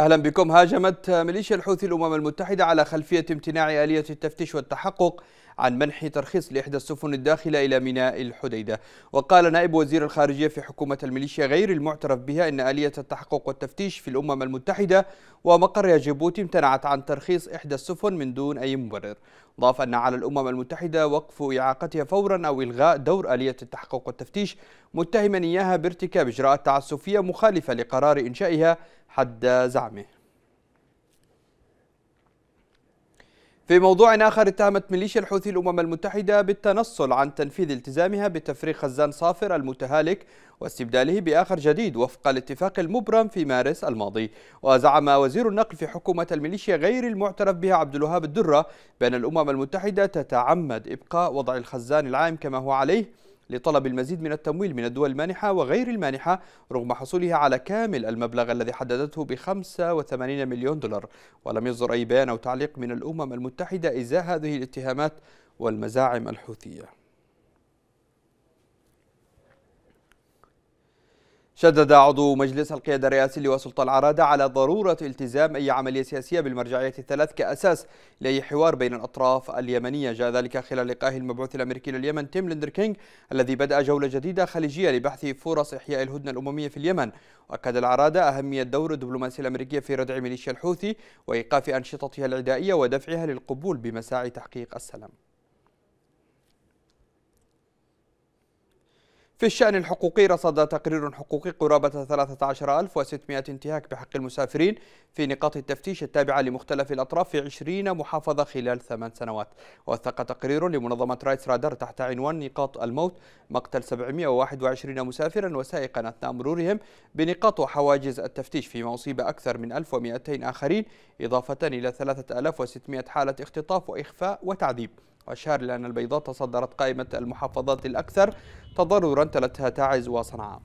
أهلا بكم هاجمت ميليشيا الحوثي الأمم المتحدة على خلفية امتناع آلية التفتيش والتحقق عن منح ترخيص لإحدى السفن الداخلة إلى ميناء الحديدة وقال نائب وزير الخارجية في حكومة الميليشيا غير المعترف بها أن آلية التحقق والتفتيش في الأمم المتحدة ومقر جيبوتي امتنعت عن ترخيص إحدى السفن من دون أي مبرر ضاف أن على الأمم المتحدة وقف إعاقتها فورا أو إلغاء دور آلية التحقق والتفتيش متهما إياها بارتكاب إجراءات تعسفية مخالفة لقرار إنشائها حد زعمه في موضوع آخر اتهمت ميليشيا الحوثي الأمم المتحدة بالتنصل عن تنفيذ التزامها بتفريغ خزان صافر المتهالك واستبداله بآخر جديد وفق الاتفاق المبرم في مارس الماضي وزعم وزير النقل في حكومة الميليشيا غير المعترف بها عبد الوهاب الدرة بأن الأمم المتحدة تتعمد إبقاء وضع الخزان العام كما هو عليه لطلب المزيد من التمويل من الدول المانحة وغير المانحة رغم حصولها على كامل المبلغ الذي حددته ب 85 مليون دولار ولم يصدر أي بيان أو تعليق من الأمم المتحدة إزاء هذه الاتهامات والمزاعم الحوثية شدد عضو مجلس القيادة الرئاسي لواء سلطة العرادة على ضرورة التزام أي عملية سياسية بالمرجعية الثلاث كأساس لأي حوار بين الأطراف اليمنية جاء ذلك خلال لقائه المبعوث الأمريكي لليمن تيم ليندر كينغ الذي بدأ جولة جديدة خليجية لبحث فرص إحياء الهدنة الأممية في اليمن وأكد العرادة أهمية دور الدبلوماسية الأمريكية في ردع ميليشيا الحوثي وإيقاف أنشطتها العدائية ودفعها للقبول بمساعي تحقيق السلام في الشأن الحقوقي رصد تقرير حقوقي قرابة 13600 انتهاك بحق المسافرين في نقاط التفتيش التابعة لمختلف الأطراف في 20 محافظة خلال ثمان سنوات وثق تقرير لمنظمة رايتس رادر تحت عنوان نقاط الموت مقتل 721 مسافرا وسائقا أثناء مرورهم بنقاط وحواجز التفتيش فيما أصيب أكثر من 1200 آخرين إضافة إلى 3600 حالة اختطاف وإخفاء وتعذيب إلى أن البيضاء تصدرت قائمة المحافظات الأكثر تضررا تلتها تعز وصنعاء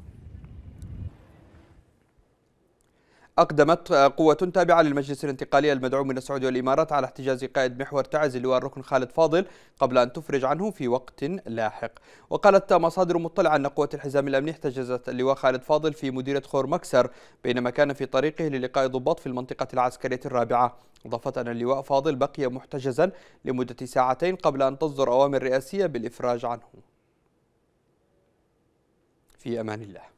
أقدمت قوة تابعة للمجلس الانتقالي المدعوم من السعودية والإمارات على احتجاز قائد محور تعز اللواء الركن خالد فاضل قبل أن تفرج عنه في وقت لاحق وقالت مصادر مطلعة أن قوة الحزام الأمني احتجزت اللواء خالد فاضل في مديرة خور مكسر بينما كان في طريقه للقاء ضباط في المنطقة العسكرية الرابعة أضافت أن اللواء فاضل بقي محتجزا لمدة ساعتين قبل أن تصدر أوامر رئاسية بالإفراج عنه في أمان الله